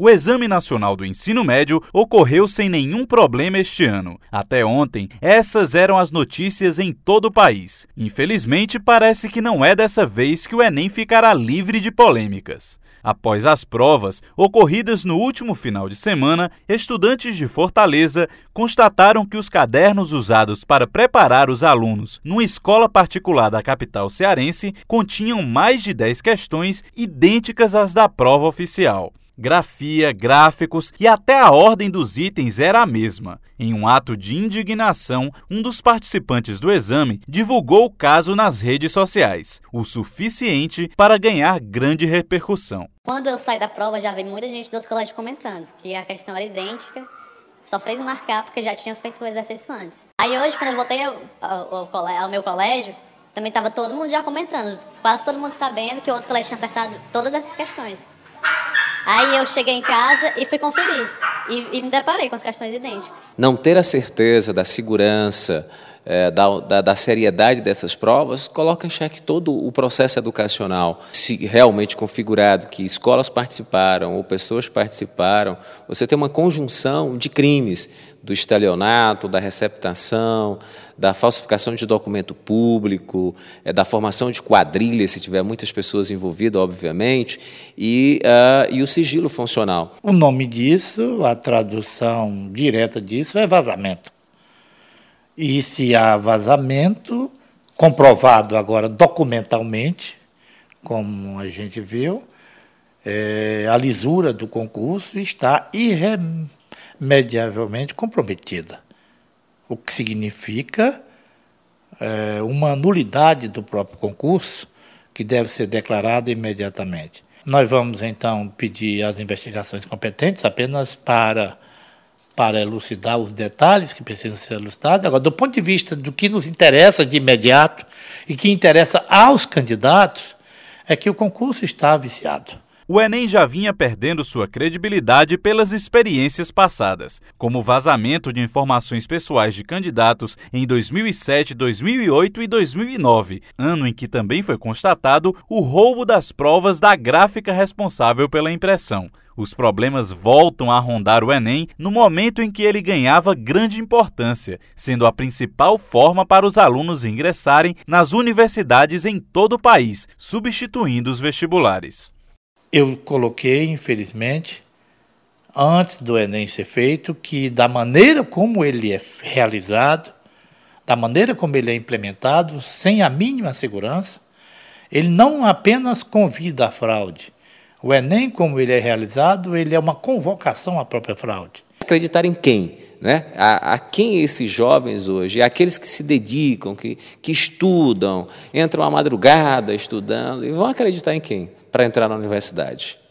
O Exame Nacional do Ensino Médio ocorreu sem nenhum problema este ano. Até ontem, essas eram as notícias em todo o país. Infelizmente, parece que não é dessa vez que o Enem ficará livre de polêmicas. Após as provas ocorridas no último final de semana, estudantes de Fortaleza constataram que os cadernos usados para preparar os alunos numa escola particular da capital cearense continham mais de 10 questões idênticas às da prova oficial grafia, gráficos e até a ordem dos itens era a mesma. Em um ato de indignação, um dos participantes do exame divulgou o caso nas redes sociais, o suficiente para ganhar grande repercussão. Quando eu saí da prova, já vi muita gente do outro colégio comentando que a questão era idêntica. Só fez marcar porque já tinha feito o exercício antes. Aí hoje, quando eu voltei ao, ao, ao meu colégio, também estava todo mundo já comentando, quase todo mundo sabendo que o outro colégio tinha acertado todas essas questões. Aí eu cheguei em casa e fui conferir. E, e me deparei com as questões idênticas. Não ter a certeza da segurança é, da, da, da, seriedade dessas provas, coloca em xeque todo o processo educacional. Se realmente configurado que escolas participaram ou pessoas participaram, você tem uma conjunção de crimes do estelionato, da receptação, da falsificação de documento público, é, da formação de quadrilhas, se tiver muitas pessoas envolvidas, obviamente, e, uh, e o sigilo funcional. O nome disso, a tradução direta disso é vazamento. E se há vazamento, comprovado agora documentalmente, como a gente viu, é, a lisura do concurso está irremediavelmente comprometida, o que significa é, uma nulidade do próprio concurso, que deve ser declarada imediatamente. Nós vamos então pedir as investigações competentes apenas para para elucidar os detalhes que precisam ser elucidados. Agora, do ponto de vista do que nos interessa de imediato e que interessa aos candidatos, é que o concurso está viciado o Enem já vinha perdendo sua credibilidade pelas experiências passadas, como o vazamento de informações pessoais de candidatos em 2007, 2008 e 2009, ano em que também foi constatado o roubo das provas da gráfica responsável pela impressão. Os problemas voltam a rondar o Enem no momento em que ele ganhava grande importância, sendo a principal forma para os alunos ingressarem nas universidades em todo o país, substituindo os vestibulares eu coloquei, infelizmente, antes do Enem ser feito, que da maneira como ele é realizado, da maneira como ele é implementado, sem a mínima segurança, ele não apenas convida à fraude. O Enem, como ele é realizado, ele é uma convocação à própria fraude. Acreditar em quem? né, a, a, quem esses jovens hoje, é aqueles que se dedicam, que, que estudam, entram à madrugada estudando, e vão acreditar em quem para entrar na universidade?